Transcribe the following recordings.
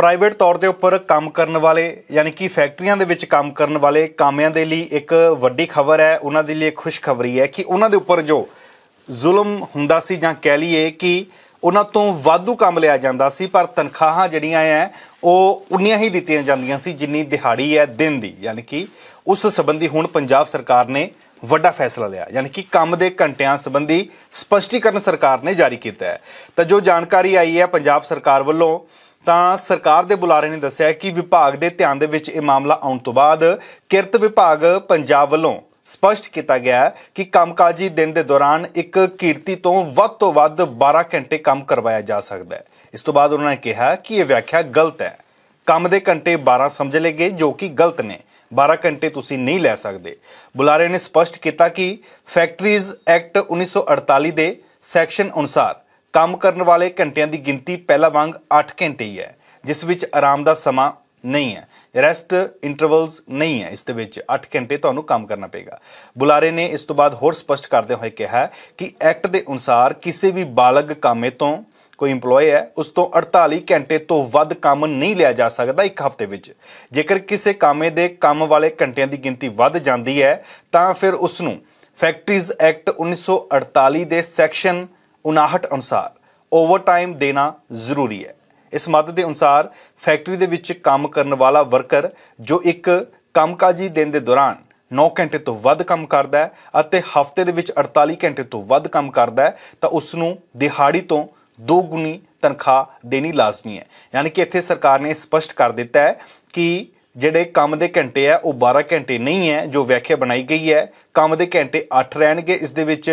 private ਤੌਰ ਦੇ ਉੱਪਰ ਕੰਮ ਕਰਨ ਵਾਲੇ ਯਾਨੀ ਕਿ ਫੈਕਟਰੀਆਂ ਦੇ ਵਿੱਚ ਕੰਮ ਕਰਨ ਵਾਲੇ ਕਾਮਿਆਂ ਦੇ ਲਈ ਇੱਕ ਵੱਡੀ ਖਬਰ ਹੈ ਉਹਨਾਂ ਦੇ ਲਈ ਇੱਕ ਖੁਸ਼ਖਬਰੀ ਹੈ ਕਿ ਉਹਨਾਂ ਦੇ ਉੱਪਰ ਜੋ ਜ਼ੁਲਮ ਹੁੰਦਾ ਸੀ ਜਾਂ ਕਹਿ ਲਈਏ ਕਿ ਉਹਨਾਂ ਤੋਂ ਵਾਧੂ ਕੰਮ ਲਿਆ ਜਾਂਦਾ ਸੀ ਪਰ ਤਨਖਾਹਾਂ ਜਿਹੜੀਆਂ ਐ ਉਹ ਉਨੀਆਂ ਹੀ ਦਿੱਤੀਆਂ ਜਾਂਦੀਆਂ ਸੀ ਜਿੰਨੀ ਦਿਹਾੜੀ ਹੈ ਦਿਨ ਦੀ ਯਾਨੀ ਕਿ ਉਸ ਸੰਬੰਧੀ ਹੁਣ ਪੰਜਾਬ ਸਰਕਾਰ ਨੇ ਵੱਡਾ ਫੈਸਲਾ ਲਿਆ ਯਾਨੀ ਕਿ ਕੰਮ ਦੇ ਘੰਟਿਆਂ ਸੰਬੰਧੀ ਸਪਸ਼ਟੀਕਰਨ ਸਰਕਾਰ ਨੇ ਜਾਰੀ ਕੀਤਾ ਹੈ ਤਾਂ ਜੋ ਜਾਣਕਾਰੀ ਆਈ ਹੈ ਪੰਜਾਬ ਸਰਕਾਰ ਵੱਲੋਂ ਤਾਂ ਸਰਕਾਰ ਦੇ ਬੁਲਾਰੇ ਨੇ ਦੱਸਿਆ ਕਿ ਵਿਭਾਗ ਦੇ ਧਿਆਨ ਦੇ ਵਿੱਚ ਇਹ ਮਾਮਲਾ ਆਉਣ ਤੋਂ ਬਾਅਦ ਕਿਰਤ ਵਿਭਾਗ ਪੰਜਾਬ ਵੱਲੋਂ ਸਪਸ਼ਟ ਕੀਤਾ ਗਿਆ ਹੈ ਕਿ ਕੰਮਕਾਜੀ ਦਿਨ ਦੇ ਦੌਰਾਨ ਇੱਕ ਕੀਰਤੀ ਤੋਂ ਵੱਧ ਤੋਂ ਵੱਧ 12 ਘੰਟੇ ਕੰਮ ਕਰਵਾਇਆ ਜਾ ਸਕਦਾ ਹੈ ਇਸ ਤੋਂ ਬਾਅਦ ਉਹਨਾਂ ਨੇ ਕਿਹਾ ਕਿ ਇਹ ਵਿਆਖਿਆ ਗਲਤ ਹੈ ਕੰਮ ਦੇ ਘੰਟੇ 12 ਸਮਝ ਲਏਗੇ ਜੋ ਕਿ ਗਲਤ ਨੇ 12 ਘੰਟੇ ਤੁਸੀਂ ਨਹੀਂ ਲੈ ਸਕਦੇ ਬੁਲਾਰੇ ਨੇ ਸਪਸ਼ਟ ਕੀਤਾ ਕਿ ਫੈਕਟਰੀਜ਼ ਐਕਟ 1948 ਦੇ ਸੈਕਸ਼ਨ ਅਨੁਸਾਰ ਕੰਮ ਕਰਨ ਵਾਲੇ ਘੰਟਿਆਂ ਦੀ ਗਿਣਤੀ ਪਹਿਲਾਂ ਵਾਂਗ 8 ਘੰਟੇ ਹੀ ਹੈ ਜਿਸ ਵਿੱਚ ਆਰਾਮ ਦਾ ਸਮਾਂ ਨਹੀਂ ਹੈ ਰੈਸਟ ਇੰਟਰਵਲਸ ਨਹੀਂ ਹੈ ਇਸ ਦੇ ਵਿੱਚ 8 ਘੰਟੇ ਤੁਹਾਨੂੰ ਕੰਮ ਕਰਨਾ ਪਏਗਾ ਬੁਲਾਰੇ ਨੇ ਇਸ ਤੋਂ ਬਾਅਦ ਹੋਰ ਸਪਸ਼ਟ ਕਰਦੇ ਹੋਏ ਕਿਹਾ ਕਿ ਐਕਟ ਦੇ ਅਨੁਸਾਰ ਕਿਸੇ ਵੀ ਬਾਲਗ ਕਾਮੇ ਤੋਂ ਕੋਈ EMPLOYE ਹੈ ਉਸ ਤੋਂ 48 ਘੰਟੇ ਤੋਂ ਵੱਧ ਕੰਮ ਨਹੀਂ ਲਿਆ ਜਾ ਸਕਦਾ ਇੱਕ ਹਫ਼ਤੇ ਵਿੱਚ ਜੇਕਰ ਕਿਸੇ ਕਾਮੇ ਦੇ ਕੰਮ ਵਾਲੇ ਘੰਟਿਆਂ ਦੀ ਗਿਣਤੀ ਵੱਧ ਜਾਂਦੀ ਹੈ ਤਾਂ ਫਿਰ ਉਸ ਨੂੰ ਫੈਕਟਰੀਜ਼ ਐਕਟ 1948 ਦੇ ਸੈਕਸ਼ਨ 59 ਅਨੁਸਾਰ ਓਵਰਟਾਈਮ ਦੇਣਾ ਜ਼ਰੂਰੀ ਹੈ ਇਸ ਮੱਦ ਦੇ ਅਨੁਸਾਰ ਫੈਕਟਰੀ ਦੇ ਵਿੱਚ ਕੰਮ ਕਰਨ ਵਾਲਾ ਵਰਕਰ ਜੋ ਇੱਕ ਕੰਮਕਾਜੀ ਦਿਨ ਦੇ ਦੌਰਾਨ 9 ਘੰਟੇ ਤੋਂ ਵੱਧ ਕੰਮ ਕਰਦਾ ਹੈ ਅਤੇ ਹਫ਼ਤੇ ਦੇ ਵਿੱਚ 48 ਘੰਟੇ ਤੋਂ ਵੱਧ ਕੰਮ ਕਰਦਾ ਹੈ ਤਾਂ ਉਸ ਨੂੰ ਦਿਹਾੜੀ ਤੋਂ ਦੋ ਗੁਣੀ ਤਨਖਾਹ ਦੇਣੀ ਲਾਜ਼ਮੀ ਹੈ ਯਾਨੀ ਕਿ ਇੱਥੇ ਸਰਕਾਰ ਨੇ ਸਪਸ਼ਟ ਕਰ ਦਿੱਤਾ ਹੈ ਕਿ ਜਿਹੜੇ ਕੰਮ ਦੇ ਘੰਟੇ ਆ ਉਹ 12 ਘੰਟੇ ਨਹੀਂ ਹੈ ਜੋ ਵਿਆਖਿਆ ਬਣਾਈ ਗਈ ਹੈ ਕੰਮ ਦੇ ਘੰਟੇ 8 ਰਹਿਣਗੇ ਇਸ ਦੇ ਵਿੱਚ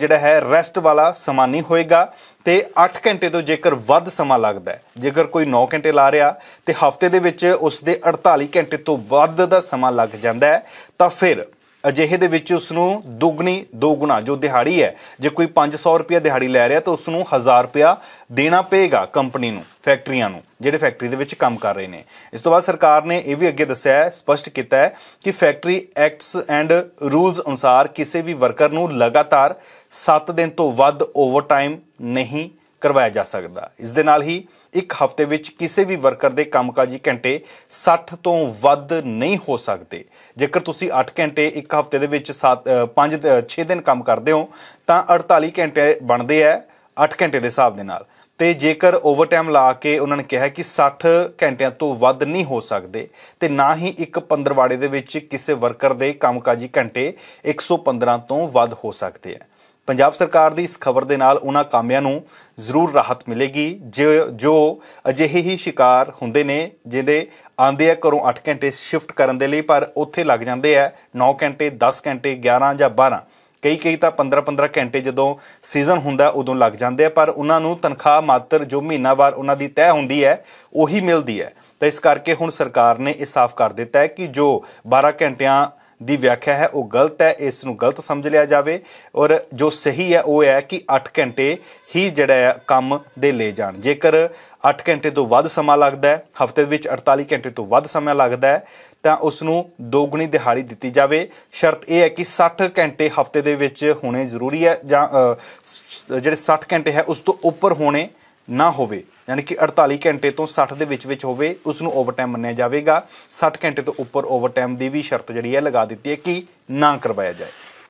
ਜਿਹੜਾ ਹੈ ਰੈਸਟ ਵਾਲਾ ਸਮਾਂ ਨਹੀਂ ਹੋਏਗਾ ਤੇ 8 ਘੰਟੇ ਤੋਂ ਜੇਕਰ ਵੱਧ ਸਮਾਂ ਲੱਗਦਾ ਹੈ ਜੇਕਰ ਕੋਈ 9 ਘੰਟੇ ਲਾ ਰਿਹਾ ਤੇ ਹਫਤੇ ਦੇ ਵਿੱਚ ਉਸ ਦੇ 48 ਘੰਟੇ ਤੋਂ ਵੱਧ ਦਾ ਸਮਾਂ ਲੱਗ ਜਾਂਦਾ ਹੈ ਤਾਂ ਫਿਰ ਅਜਿਹੇ ਦੇ ਵਿੱਚ ਉਸ ਨੂੰ ਦੁੱਗਣੀ ਦੋ ਗੁਣਾ ਜੋ ਦਿਹਾੜੀ ਹੈ ਜੇ ਕੋਈ 500 ਰੁਪਏ ਦਿਹਾੜੀ ਲੈ ਰਿਹਾ ਤਾਂ ਉਸ ਨੂੰ 1000 ਰੁਪਿਆ ਦੇਣਾ ਪਏਗਾ ਕੰਪਨੀ ਨੂੰ ਫੈਕਟਰੀਆਂ ਨੂੰ ਜਿਹੜੇ ਫੈਕਟਰੀ ਦੇ ਵਿੱਚ ਕੰਮ ਕਰ ਰਹੇ ਨੇ ਇਸ ਤੋਂ ਬਾਅਦ ਸਰਕਾਰ ਨੇ ਇਹ ਵੀ ਅੱਗੇ ਦੱਸਿਆ ਹੈ ਸਪਸ਼ਟ ਕੀਤਾ ਹੈ ਕਿ ਫੈਕਟਰੀ ਐਕਟਸ ਐਂਡ ਰੂਲਸ ਅਨੁਸਾਰ ਕਿਸੇ ਵੀ ਵਰਕਰ ਨੂੰ ਲਗਾਤਾਰ 7 ਦਿਨ ਤੋਂ ਵੱਧ ਓਵਰਟਾਈਮ ਨਹੀਂ ਕਰਵਾਇਆ ਜਾ ਸਕਦਾ ਇਸ ਦੇ ਨਾਲ ਹੀ ਇੱਕ ਹਫ਼ਤੇ ਵਿੱਚ ਕਿਸੇ ਵੀ ਵਰਕਰ ਦੇ ਕੰਮਕਾਜੀ ਘੰਟੇ 60 ਤੋਂ ਵੱਧ ਨਹੀਂ ਹੋ ਸਕਦੇ ਜੇਕਰ ਤੁਸੀਂ 8 ਘੰਟੇ ਇੱਕ ਹਫ਼ਤੇ ਦੇ ਵਿੱਚ 7 5 6 ਦਿਨ ਕੰਮ ਕਰਦੇ ਹੋ ਤਾਂ 48 ਘੰਟੇ ਬਣਦੇ ਆ 8 ਘੰਟੇ ਦੇ ਹਿਸਾਬ ਦੇ ਨਾਲ ਤੇ ਜੇਕਰ ਓਵਰਟਾਈਮ ਲਾ ਕੇ ਉਹਨਾਂ ਨੇ ਕਿਹਾ ਕਿ 60 ਘੰਟਿਆਂ ਤੋਂ ਵੱਧ ਨਹੀਂ ਹੋ ਸਕਦੇ ਤੇ ਨਾ ਹੀ ਇੱਕ ਪੰਦਰਵਾੜੇ ਦੇ ਵਿੱਚ ਕਿਸੇ ਵਰਕਰ ਦੇ ਕੰਮਕਾਜੀ ਘੰਟੇ 115 ਤੋਂ ਵੱਧ ਹੋ ਸਕਦੇ ਆ ਪੰਜਾਬ ਸਰਕਾਰ ਦੀ ਇਸ ਖਬਰ ਦੇ ਨਾਲ ਉਹਨਾਂ ਕਾਮਿਆਂ ਨੂੰ ਜ਼ਰੂਰ ਰਾਹਤ ਮਿਲੇਗੀ ਜੋ ਅਜਿਹੇ ਹੀ ਸ਼ਿਕਾਰ ਹੁੰਦੇ ਨੇ ਜਿਹਦੇ ਆਂਦੇ ਆ ਘਰੋਂ 8 ਘੰਟੇ ਸ਼ਿਫਟ ਕਰਨ ਦੇ ਲਈ ਪਰ ਉੱਥੇ ਲੱਗ ਜਾਂਦੇ ਆ 9 ਘੰਟੇ 10 ਘੰਟੇ 11 ਜਾਂ 12 ਕਈ ਕਈ ਤਾਂ 15-15 ਘੰਟੇ ਜਦੋਂ ਸੀਜ਼ਨ ਹੁੰਦਾ ਉਦੋਂ ਲੱਗ ਜਾਂਦੇ ਆ ਪਰ ਉਹਨਾਂ ਨੂੰ ਤਨਖਾਹ ਮਾਤਰ ਜੋ ਮਹੀਨਾਵਾਰ ਉਹਨਾਂ ਦੀ ਤੈਅ ਹੁੰਦੀ ਹੈ ਉਹੀ ਮਿਲਦੀ ਹੈ ਤਾਂ ਇਸ ਕਰਕੇ ਹੁਣ ਸਰਕਾਰ ਨੇ ਇਹ ਸਾਫ਼ ਕਰ ਦਿੱਤਾ ਹੈ ਕਿ ਜੋ 12 ਘੰਟਿਆਂ ਦੀ ਵਿਆਖਿਆ ਹੈ ਉਹ ਗਲਤ ਹੈ ਇਸ ਨੂੰ ਗਲਤ ਸਮਝ ਲਿਆ ਜਾਵੇ ਔਰ ਜੋ ਸਹੀ ਹੈ ਉਹ ਹੈ ਕਿ 8 ਘੰਟੇ ਹੀ ਜਿਹੜਾ ਕੰਮ ਦੇ ਲੈ ਜਾਣ ਜੇਕਰ 8 ਘੰਟੇ ਤੋਂ ਵੱਧ ਸਮਾਂ ਲੱਗਦਾ ਹੈ ਹਫਤੇ ਵਿੱਚ 48 ਘੰਟੇ ਤੋਂ ਵੱਧ ਸਮਾਂ ਲੱਗਦਾ ਹੈ ਤਾਂ ਉਸ ਨੂੰ ਦੋਗਣੀ ਦਿਹਾੜੀ ਦਿੱਤੀ ਜਾਵੇ ਸ਼ਰਤ ਇਹ ਹੈ ਕਿ 60 ਘੰਟੇ ਹਫਤੇ ਦੇ ਵਿੱਚ ਹੋਣੇ ਜ਼ਰੂਰੀ ਹੈ ਜਾਂ ਜਿਹੜੇ 60 ਘੰਟੇ ਹੈ ਉਸ ਤੋਂ ਉੱਪਰ ਹੋਣੇ ਨਾ ਹੋਵੇ ਯਾਨੀ ਕਿ 48 ਘੰਟੇ ਤੋਂ 60 ਦੇ ਵਿੱਚ ਵਿੱਚ ਹੋਵੇ ਉਸ ਨੂੰ ਓਵਰਟਾਈਮ ਮੰਨਿਆ ਜਾਵੇਗਾ 60 ਘੰਟੇ ਤੋਂ ਉੱਪਰ ਓਵਰਟਾਈਮ ਦੀ ਵੀ ਸ਼ਰਤ ਜਿਹੜੀ ਹੈ ਲਗਾ ਦਿੱਤੀ ਹੈ ਕਿ ਨਾ ਕਰਵਾਇਆ ਜਾਏ